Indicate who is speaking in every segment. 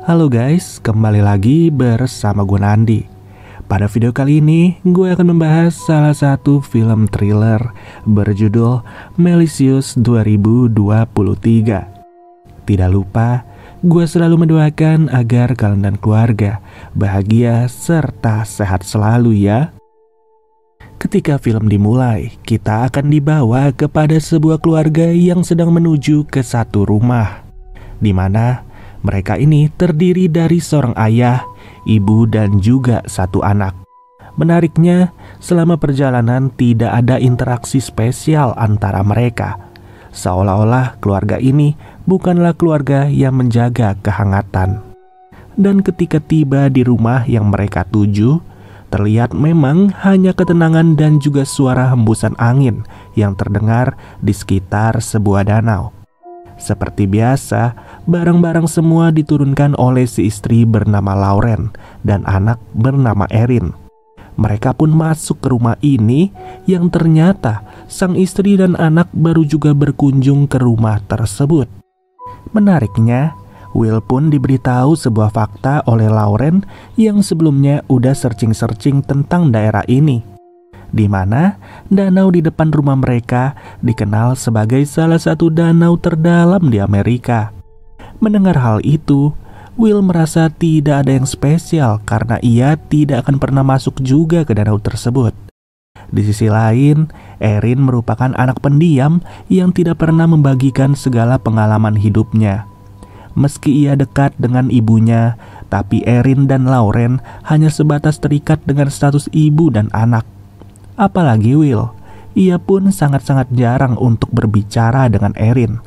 Speaker 1: Halo guys, kembali lagi bersama gue Nandi Pada video kali ini, gue akan membahas salah satu film thriller berjudul Malicious 2023 Tidak lupa, gue selalu mendoakan agar kalian dan keluarga bahagia serta sehat selalu ya Ketika film dimulai, kita akan dibawa kepada sebuah keluarga yang sedang menuju ke satu rumah, di mana mereka ini terdiri dari seorang ayah, ibu, dan juga satu anak. Menariknya, selama perjalanan tidak ada interaksi spesial antara mereka. Seolah-olah keluarga ini bukanlah keluarga yang menjaga kehangatan. Dan ketika tiba di rumah yang mereka tuju, terlihat memang hanya ketenangan dan juga suara hembusan angin yang terdengar di sekitar sebuah danau. Seperti biasa, barang-barang semua diturunkan oleh si istri bernama Lauren dan anak bernama Erin. Mereka pun masuk ke rumah ini yang ternyata sang istri dan anak baru juga berkunjung ke rumah tersebut. Menariknya, Will pun diberitahu sebuah fakta oleh Lauren yang sebelumnya udah searching-searching tentang daerah ini di mana danau di depan rumah mereka dikenal sebagai salah satu danau terdalam di Amerika. Mendengar hal itu, Will merasa tidak ada yang spesial karena ia tidak akan pernah masuk juga ke danau tersebut. Di sisi lain, Erin merupakan anak pendiam yang tidak pernah membagikan segala pengalaman hidupnya. Meski ia dekat dengan ibunya, tapi Erin dan Lauren hanya sebatas terikat dengan status ibu dan anak apalagi Will. Ia pun sangat-sangat jarang untuk berbicara dengan Erin.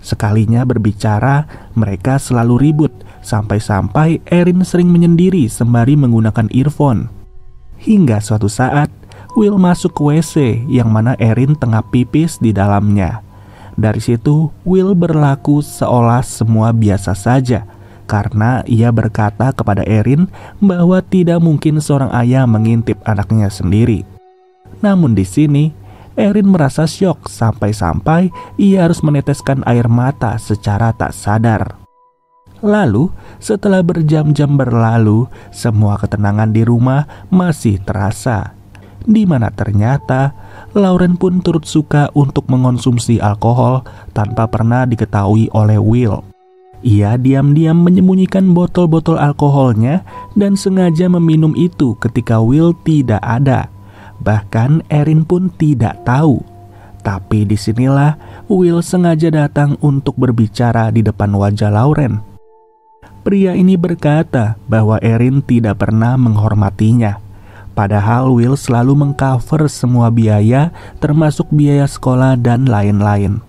Speaker 1: Sekalinya berbicara, mereka selalu ribut, sampai-sampai Erin sering menyendiri sembari menggunakan earphone. Hingga suatu saat, Will masuk ke WC yang mana Erin tengah pipis di dalamnya. Dari situ, Will berlaku seolah semua biasa saja karena ia berkata kepada Erin bahwa tidak mungkin seorang ayah mengintip anaknya sendiri. Namun di sini, Erin merasa syok sampai-sampai ia harus meneteskan air mata secara tak sadar. Lalu, setelah berjam-jam berlalu, semua ketenangan di rumah masih terasa. Di mana ternyata Lauren pun turut suka untuk mengonsumsi alkohol tanpa pernah diketahui oleh Will. Ia diam-diam menyembunyikan botol-botol alkoholnya dan sengaja meminum itu ketika Will tidak ada. Bahkan Erin pun tidak tahu. Tapi disinilah Will sengaja datang untuk berbicara di depan wajah Lauren. Pria ini berkata bahwa Erin tidak pernah menghormatinya. Padahal Will selalu mengcover semua biaya termasuk biaya sekolah dan lain-lain.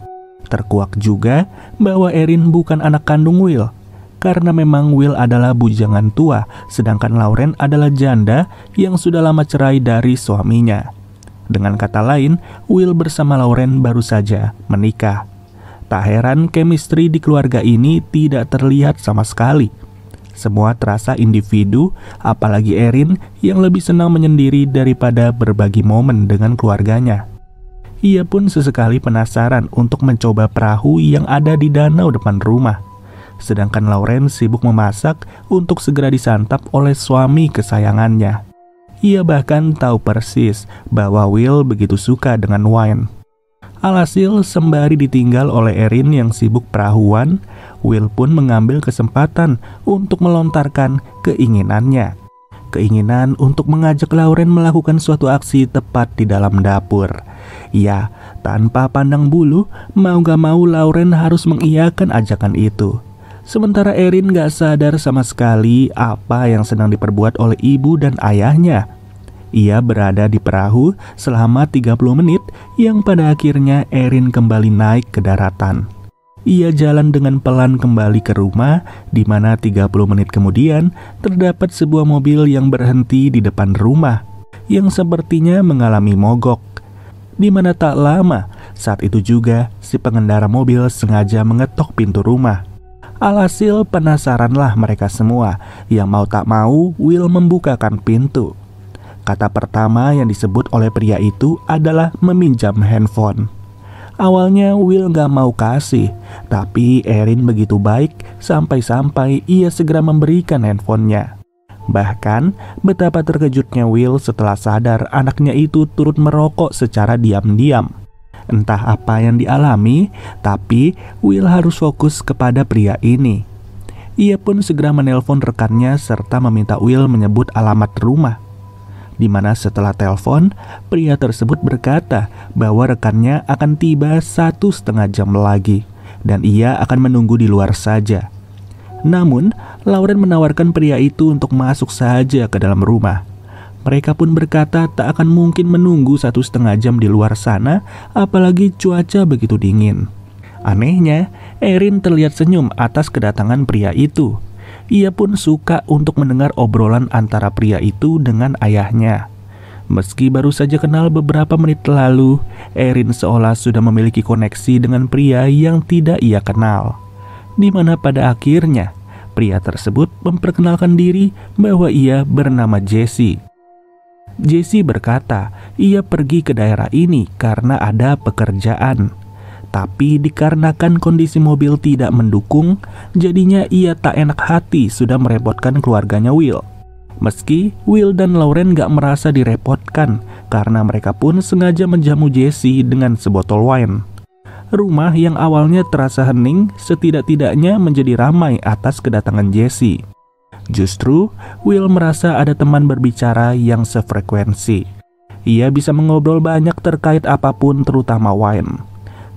Speaker 1: Terkuak juga bahwa Erin bukan anak kandung Will, karena memang Will adalah bujangan tua, sedangkan Lauren adalah janda yang sudah lama cerai dari suaminya. Dengan kata lain, Will bersama Lauren baru saja menikah. Tak heran chemistry di keluarga ini tidak terlihat sama sekali. Semua terasa individu, apalagi Erin yang lebih senang menyendiri daripada berbagi momen dengan keluarganya. Ia pun sesekali penasaran untuk mencoba perahu yang ada di danau depan rumah sedangkan Lauren sibuk memasak untuk segera disantap oleh suami kesayangannya. Ia bahkan tahu persis bahwa Will begitu suka dengan wine. Alhasil, sembari ditinggal oleh Erin yang sibuk perahuan, Will pun mengambil kesempatan untuk melontarkan keinginannya. Keinginan untuk mengajak Lauren melakukan suatu aksi tepat di dalam dapur. Ya, tanpa pandang bulu, mau gak mau Lauren harus mengiyakan ajakan itu. Sementara Erin gak sadar sama sekali apa yang sedang diperbuat oleh ibu dan ayahnya. Ia berada di perahu selama 30 menit yang pada akhirnya Erin kembali naik ke daratan. Ia jalan dengan pelan kembali ke rumah di mana 30 menit kemudian terdapat sebuah mobil yang berhenti di depan rumah yang sepertinya mengalami mogok. Di mana tak lama, saat itu juga si pengendara mobil sengaja mengetok pintu rumah. Alhasil penasaranlah mereka semua yang mau tak mau Will membukakan pintu. Kata pertama yang disebut oleh pria itu adalah meminjam handphone. Awalnya Will gak mau kasih, tapi Erin begitu baik sampai-sampai ia segera memberikan handphonenya. Bahkan, betapa terkejutnya Will setelah sadar anaknya itu turut merokok secara diam-diam entah apa yang dialami, tapi Will harus fokus kepada pria ini. Ia pun segera menelpon rekannya serta meminta Will menyebut alamat rumah. Di mana setelah telepon, pria tersebut berkata bahwa rekannya akan tiba satu setengah jam lagi dan ia akan menunggu di luar saja. Namun, Lauren menawarkan pria itu untuk masuk saja ke dalam rumah. Mereka pun berkata tak akan mungkin menunggu satu setengah jam di luar sana, apalagi cuaca begitu dingin. Anehnya, Erin terlihat senyum atas kedatangan pria itu. Ia pun suka untuk mendengar obrolan antara pria itu dengan ayahnya. Meski baru saja kenal beberapa menit lalu, Erin seolah sudah memiliki koneksi dengan pria yang tidak ia kenal. Di mana pada akhirnya, pria tersebut memperkenalkan diri bahwa ia bernama Jesse. Jesse berkata, ia pergi ke daerah ini karena ada pekerjaan. Tapi dikarenakan kondisi mobil tidak mendukung, jadinya ia tak enak hati sudah merepotkan keluarganya Will. Meski Will dan Lauren gak merasa direpotkan karena mereka pun sengaja menjamu Jesse dengan sebotol wine. Rumah yang awalnya terasa hening setidak-tidaknya menjadi ramai atas kedatangan Jesse. Justru, Will merasa ada teman berbicara yang sefrekuensi. Ia bisa mengobrol banyak terkait apapun terutama wine.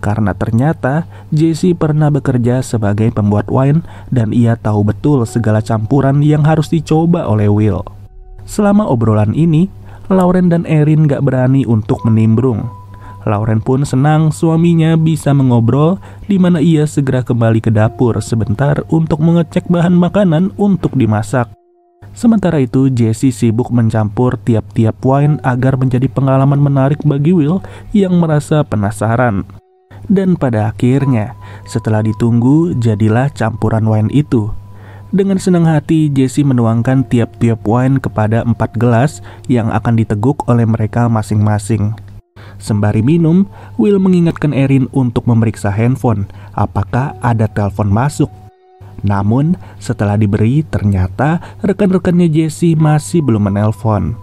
Speaker 1: Karena ternyata Jesse pernah bekerja sebagai pembuat wine dan ia tahu betul segala campuran yang harus dicoba oleh Will. Selama obrolan ini, Lauren dan Erin gak berani untuk menimbrung Lauren pun senang suaminya bisa mengobrol di mana ia segera kembali ke dapur sebentar untuk mengecek bahan makanan untuk dimasak. Sementara itu, Jesse sibuk mencampur tiap-tiap wine agar menjadi pengalaman menarik bagi Will yang merasa penasaran. Dan pada akhirnya, setelah ditunggu, jadilah campuran wine itu. Dengan senang hati, Jesse menuangkan tiap-tiap wine kepada empat gelas yang akan diteguk oleh mereka masing-masing. Sembari minum, Will mengingatkan Erin untuk memeriksa handphone apakah ada telepon masuk. Namun, setelah diberi, ternyata rekan-rekannya Jesse masih belum menelpon.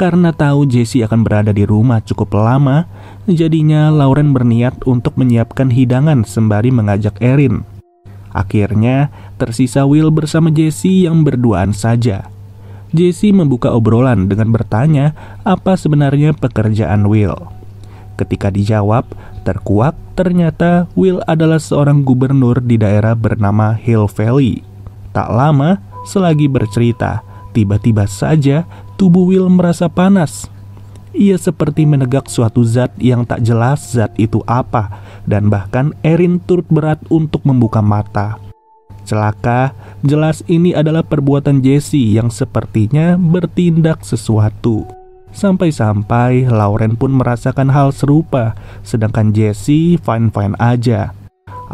Speaker 1: Karena tahu Jesse akan berada di rumah cukup lama, jadinya Lauren berniat untuk menyiapkan hidangan sembari mengajak Erin. Akhirnya, tersisa Will bersama Jesse yang berduaan saja. Jesse membuka obrolan dengan bertanya apa sebenarnya pekerjaan Will. Ketika dijawab, terkuak ternyata Will adalah seorang gubernur di daerah bernama Hill Valley. Tak lama, selagi bercerita, tiba-tiba saja tubuh Will merasa panas. Ia seperti menegak suatu zat yang tak jelas zat itu apa, dan bahkan Erin turut berat untuk membuka mata. Celaka, jelas ini adalah perbuatan Jesse yang sepertinya bertindak sesuatu. Sampai-sampai Lauren pun merasakan hal serupa, sedangkan Jesse fine-fine aja.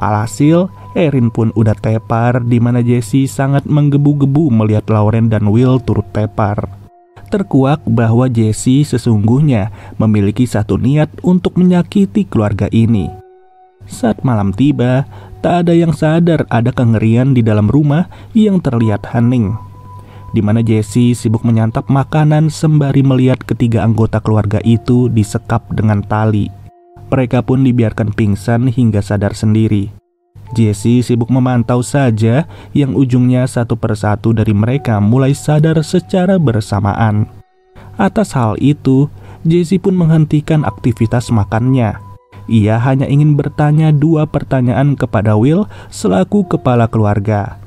Speaker 1: Alhasil, Erin pun udah tepar di mana Jesse sangat menggebu-gebu melihat Lauren dan Will turut tepar. Terkuak bahwa Jesse sesungguhnya memiliki satu niat untuk menyakiti keluarga ini. Saat malam tiba, tak ada yang sadar ada kengerian di dalam rumah yang terlihat hening di mana Jesse sibuk menyantap makanan sembari melihat ketiga anggota keluarga itu disekap dengan tali. Mereka pun dibiarkan pingsan hingga sadar sendiri. Jesse sibuk memantau saja yang ujungnya satu persatu dari mereka mulai sadar secara bersamaan. Atas hal itu, Jesse pun menghentikan aktivitas makannya. Ia hanya ingin bertanya dua pertanyaan kepada Will selaku kepala keluarga.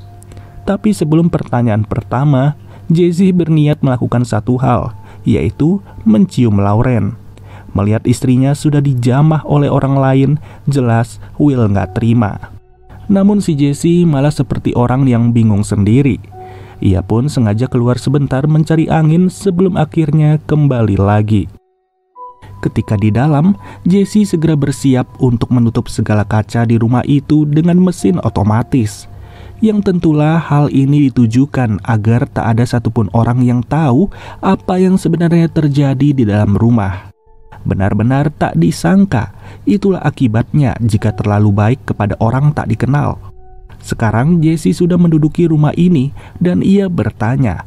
Speaker 1: Tapi sebelum pertanyaan pertama, Jesse berniat melakukan satu hal, yaitu mencium Lauren. Melihat istrinya sudah dijamah oleh orang lain, jelas Will nggak terima. Namun si Jesse malah seperti orang yang bingung sendiri. Ia pun sengaja keluar sebentar mencari angin sebelum akhirnya kembali lagi. Ketika di dalam, Jesse segera bersiap untuk menutup segala kaca di rumah itu dengan mesin otomatis yang tentulah hal ini ditujukan agar tak ada satupun orang yang tahu apa yang sebenarnya terjadi di dalam rumah. Benar-benar tak disangka, itulah akibatnya jika terlalu baik kepada orang tak dikenal. Sekarang Jesse sudah menduduki rumah ini dan ia bertanya,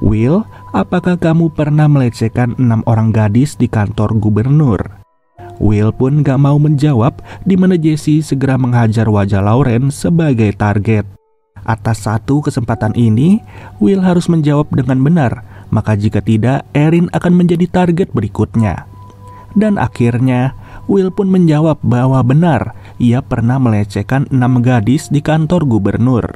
Speaker 1: Will, apakah kamu pernah melecehkan enam orang gadis di kantor gubernur? Will pun gak mau menjawab, di mana Jesse segera menghajar wajah Lauren sebagai target. Atas satu kesempatan ini, Will harus menjawab dengan benar, maka jika tidak, Erin akan menjadi target berikutnya. Dan akhirnya, Will pun menjawab bahwa benar, ia pernah melecehkan enam gadis di kantor gubernur.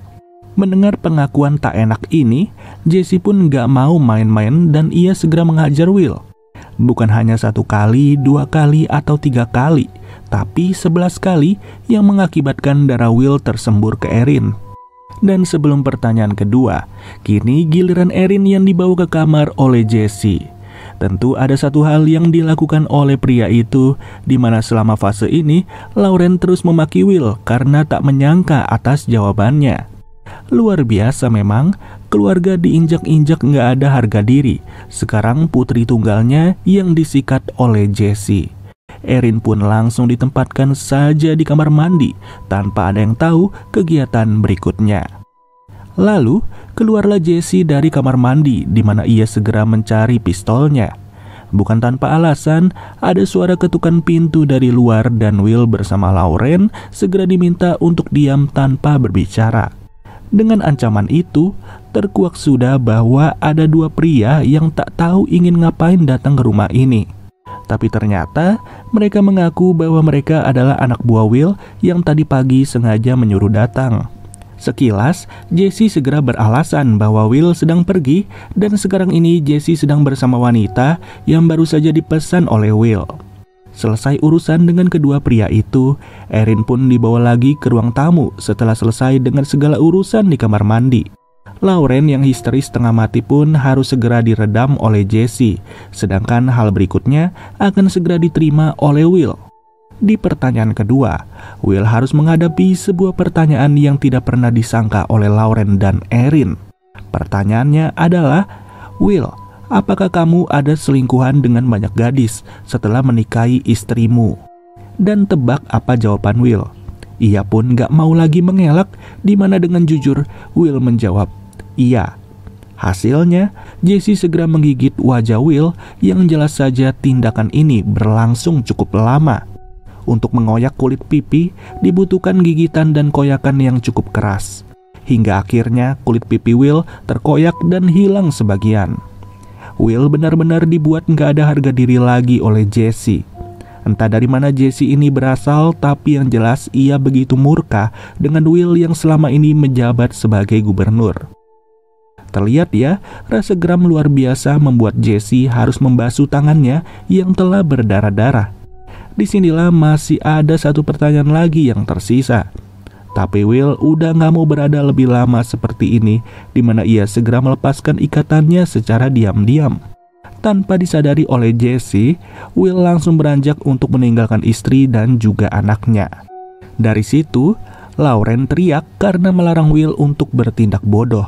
Speaker 1: Mendengar pengakuan tak enak ini, Jesse pun gak mau main-main dan ia segera mengajar Will. Bukan hanya satu kali, dua kali, atau tiga kali, tapi sebelas kali yang mengakibatkan darah Will tersembur ke Erin. Dan sebelum pertanyaan kedua, kini giliran Erin yang dibawa ke kamar oleh Jesse. Tentu ada satu hal yang dilakukan oleh pria itu, di mana selama fase ini Lauren terus memaki Will karena tak menyangka atas jawabannya. Luar biasa memang, keluarga diinjak-injak nggak ada harga diri. Sekarang putri tunggalnya yang disikat oleh Jesse. Erin pun langsung ditempatkan saja di kamar mandi tanpa ada yang tahu kegiatan berikutnya. Lalu, keluarlah Jesse dari kamar mandi di mana ia segera mencari pistolnya. Bukan tanpa alasan, ada suara ketukan pintu dari luar dan Will bersama Lauren segera diminta untuk diam tanpa berbicara. Dengan ancaman itu, terkuak sudah bahwa ada dua pria yang tak tahu ingin ngapain datang ke rumah ini. Tapi ternyata mereka mengaku bahwa mereka adalah anak buah Will yang tadi pagi sengaja menyuruh datang. Sekilas, Jesse segera beralasan bahwa Will sedang pergi dan sekarang ini Jesse sedang bersama wanita yang baru saja dipesan oleh Will. Selesai urusan dengan kedua pria itu, Erin pun dibawa lagi ke ruang tamu setelah selesai dengan segala urusan di kamar mandi. Lauren yang histeris setengah mati pun harus segera diredam oleh Jesse, sedangkan hal berikutnya akan segera diterima oleh Will. Di pertanyaan kedua, Will harus menghadapi sebuah pertanyaan yang tidak pernah disangka oleh Lauren dan Erin. Pertanyaannya adalah, Will, apakah kamu ada selingkuhan dengan banyak gadis setelah menikahi istrimu? Dan tebak apa jawaban Will? Ia pun gak mau lagi mengelak, di mana dengan jujur Will menjawab ia. Hasilnya, Jesse segera menggigit wajah Will yang jelas saja tindakan ini berlangsung cukup lama. Untuk mengoyak kulit pipi, dibutuhkan gigitan dan koyakan yang cukup keras. Hingga akhirnya kulit pipi Will terkoyak dan hilang sebagian. Will benar-benar dibuat nggak ada harga diri lagi oleh Jesse. Entah dari mana Jesse ini berasal, tapi yang jelas ia begitu murka dengan Will yang selama ini menjabat sebagai gubernur. Terlihat ya, rasa geram luar biasa membuat Jesse harus membasuh tangannya yang telah berdarah-darah. Disinilah masih ada satu pertanyaan lagi yang tersisa. Tapi Will udah nggak mau berada lebih lama seperti ini, di mana ia segera melepaskan ikatannya secara diam-diam tanpa disadari oleh Jesse, Will langsung beranjak untuk meninggalkan istri dan juga anaknya. Dari situ, Lauren teriak karena melarang Will untuk bertindak bodoh.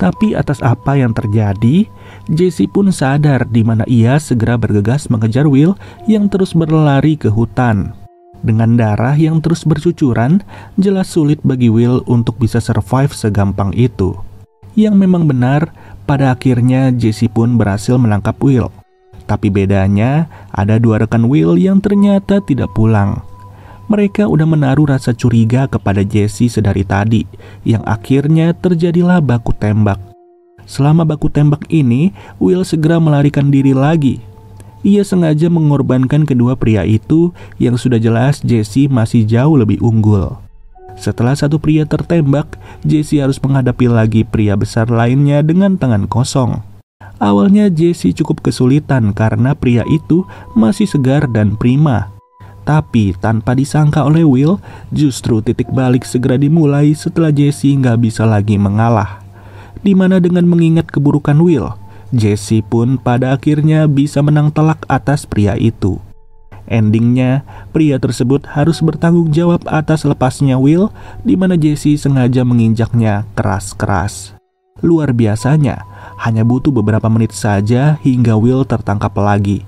Speaker 1: Tapi atas apa yang terjadi, Jesse pun sadar di mana ia segera bergegas mengejar Will yang terus berlari ke hutan. Dengan darah yang terus bercucuran, jelas sulit bagi Will untuk bisa survive segampang itu. Yang memang benar, pada akhirnya Jesse pun berhasil menangkap Will. Tapi bedanya, ada dua rekan Will yang ternyata tidak pulang. Mereka udah menaruh rasa curiga kepada Jesse sedari tadi, yang akhirnya terjadilah baku tembak. Selama baku tembak ini, Will segera melarikan diri lagi. Ia sengaja mengorbankan kedua pria itu yang sudah jelas Jesse masih jauh lebih unggul. Setelah satu pria tertembak, Jesse harus menghadapi lagi pria besar lainnya dengan tangan kosong. Awalnya Jesse cukup kesulitan karena pria itu masih segar dan prima. Tapi tanpa disangka oleh Will, justru titik balik segera dimulai setelah Jesse nggak bisa lagi mengalah. Dimana dengan mengingat keburukan Will, Jesse pun pada akhirnya bisa menang telak atas pria itu. Endingnya, pria tersebut harus bertanggung jawab atas lepasnya Will, di mana Jesse sengaja menginjaknya keras-keras. Luar biasanya, hanya butuh beberapa menit saja hingga Will tertangkap lagi.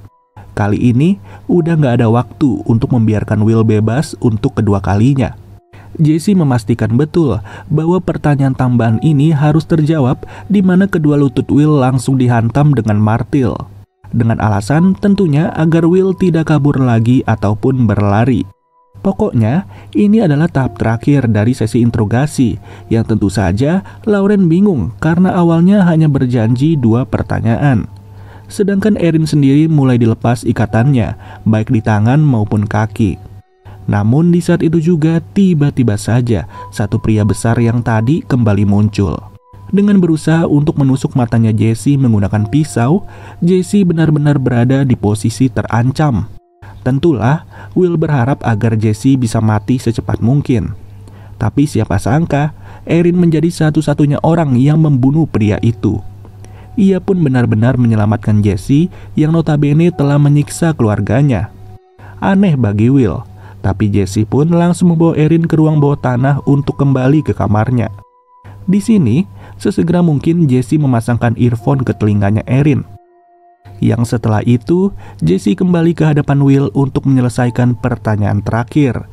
Speaker 1: Kali ini, udah nggak ada waktu untuk membiarkan Will bebas untuk kedua kalinya. Jesse memastikan betul bahwa pertanyaan tambahan ini harus terjawab di mana kedua lutut Will langsung dihantam dengan martil. Dengan alasan tentunya agar Will tidak kabur lagi ataupun berlari. Pokoknya, ini adalah tahap terakhir dari sesi interogasi yang tentu saja Lauren bingung karena awalnya hanya berjanji dua pertanyaan sedangkan Erin sendiri mulai dilepas ikatannya, baik di tangan maupun kaki. Namun di saat itu juga tiba-tiba saja satu pria besar yang tadi kembali muncul. Dengan berusaha untuk menusuk matanya Jesse menggunakan pisau, Jesse benar-benar berada di posisi terancam. Tentulah, Will berharap agar Jesse bisa mati secepat mungkin. Tapi siapa sangka, Erin menjadi satu-satunya orang yang membunuh pria itu ia pun benar-benar menyelamatkan Jesse yang notabene telah menyiksa keluarganya. Aneh bagi Will, tapi Jesse pun langsung membawa Erin ke ruang bawah tanah untuk kembali ke kamarnya. Di sini, sesegera mungkin Jesse memasangkan earphone ke telinganya Erin. Yang setelah itu, Jesse kembali ke hadapan Will untuk menyelesaikan pertanyaan terakhir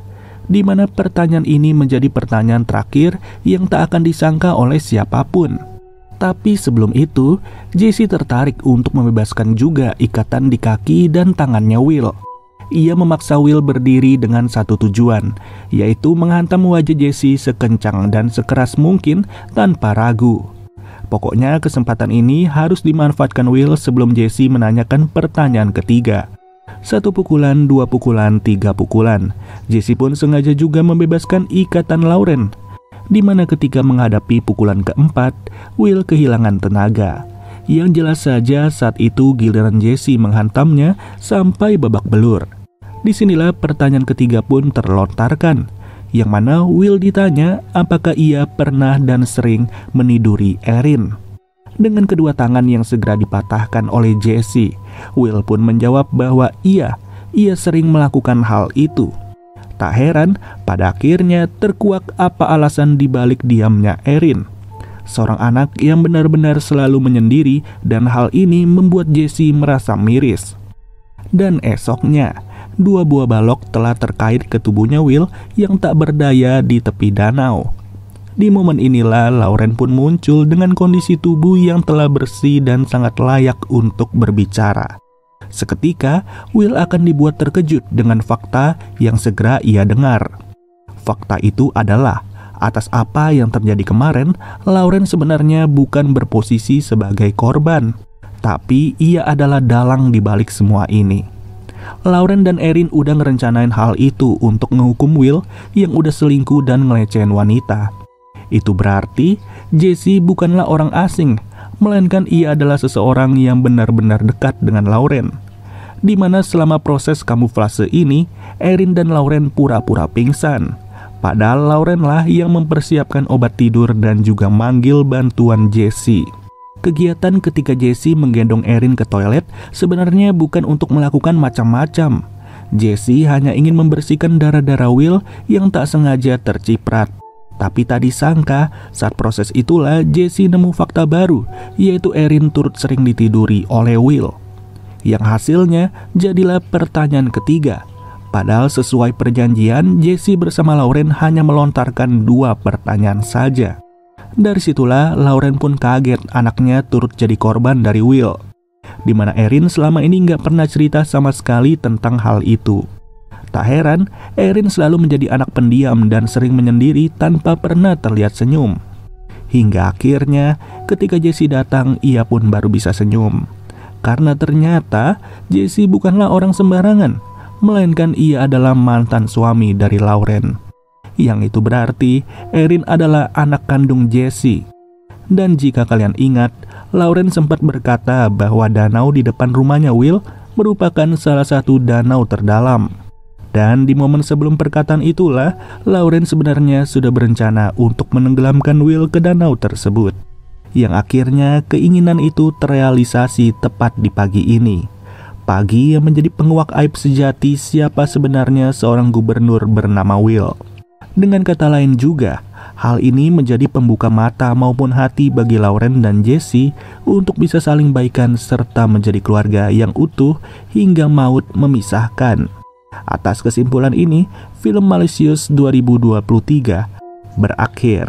Speaker 1: di mana pertanyaan ini menjadi pertanyaan terakhir yang tak akan disangka oleh siapapun. Tapi sebelum itu, Jesse tertarik untuk membebaskan juga ikatan di kaki dan tangannya Will. Ia memaksa Will berdiri dengan satu tujuan, yaitu menghantam wajah Jesse sekencang dan sekeras mungkin tanpa ragu. Pokoknya kesempatan ini harus dimanfaatkan Will sebelum Jesse menanyakan pertanyaan ketiga. Satu pukulan, dua pukulan, tiga pukulan. Jesse pun sengaja juga membebaskan ikatan Lauren di mana ketika menghadapi pukulan keempat, Will kehilangan tenaga. Yang jelas saja saat itu giliran Jesse menghantamnya sampai babak belur. Disinilah pertanyaan ketiga pun terlontarkan, yang mana Will ditanya apakah ia pernah dan sering meniduri Erin. Dengan kedua tangan yang segera dipatahkan oleh Jesse, Will pun menjawab bahwa iya, ia sering melakukan hal itu. Tak heran, pada akhirnya terkuak apa alasan dibalik diamnya Erin. Seorang anak yang benar-benar selalu menyendiri dan hal ini membuat Jesse merasa miris. Dan esoknya, dua buah balok telah terkait ke tubuhnya Will yang tak berdaya di tepi danau. Di momen inilah Lauren pun muncul dengan kondisi tubuh yang telah bersih dan sangat layak untuk berbicara. Seketika, Will akan dibuat terkejut dengan fakta yang segera ia dengar. Fakta itu adalah atas apa yang terjadi kemarin, Lauren sebenarnya bukan berposisi sebagai korban, tapi ia adalah dalang di balik semua ini. Lauren dan Erin udah ngerencanain hal itu untuk menghukum Will yang udah selingkuh dan ngelecehin wanita. Itu berarti Jesse bukanlah orang asing melainkan ia adalah seseorang yang benar-benar dekat dengan Lauren. Di mana selama proses kamuflase ini, Erin dan Lauren pura-pura pingsan. Padahal Lauren lah yang mempersiapkan obat tidur dan juga manggil bantuan Jesse. Kegiatan ketika Jesse menggendong Erin ke toilet sebenarnya bukan untuk melakukan macam-macam. Jesse hanya ingin membersihkan darah-darah Will yang tak sengaja terciprat. Tapi tadi sangka, saat proses itulah Jesse nemu fakta baru, yaitu Erin turut sering ditiduri oleh Will. Yang hasilnya jadilah pertanyaan ketiga. Padahal sesuai perjanjian, Jesse bersama Lauren hanya melontarkan dua pertanyaan saja. Dari situlah Lauren pun kaget anaknya turut jadi korban dari Will. di mana Erin selama ini nggak pernah cerita sama sekali tentang hal itu. Tak heran, Erin selalu menjadi anak pendiam dan sering menyendiri tanpa pernah terlihat senyum. Hingga akhirnya, ketika Jesse datang, ia pun baru bisa senyum. Karena ternyata Jesse bukanlah orang sembarangan, melainkan ia adalah mantan suami dari Lauren. Yang itu berarti Erin adalah anak kandung Jesse. Dan jika kalian ingat, Lauren sempat berkata bahwa danau di depan rumahnya Will merupakan salah satu danau terdalam. Dan di momen sebelum perkataan itulah, Lauren sebenarnya sudah berencana untuk menenggelamkan Will ke danau tersebut. Yang akhirnya keinginan itu terrealisasi tepat di pagi ini. Pagi yang menjadi penguak aib sejati siapa sebenarnya seorang gubernur bernama Will. Dengan kata lain juga, hal ini menjadi pembuka mata maupun hati bagi Lauren dan Jesse untuk bisa saling baikan serta menjadi keluarga yang utuh hingga maut memisahkan. Atas kesimpulan ini, film Malicious 2023 berakhir.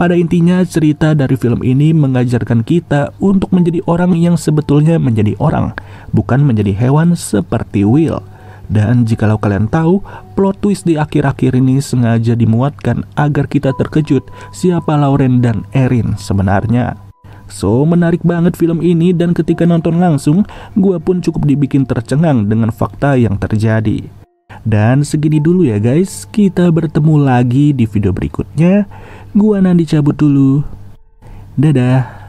Speaker 1: Pada intinya, cerita dari film ini mengajarkan kita untuk menjadi orang yang sebetulnya menjadi orang, bukan menjadi hewan seperti Will. Dan jikalau kalian tahu, plot twist di akhir-akhir ini sengaja dimuatkan agar kita terkejut siapa Lauren dan Erin sebenarnya. So menarik banget film ini dan ketika nonton langsung, gua pun cukup dibikin tercengang dengan fakta yang terjadi. Dan segini dulu ya guys, kita bertemu lagi di video berikutnya. Gua nanti cabut dulu. Dadah.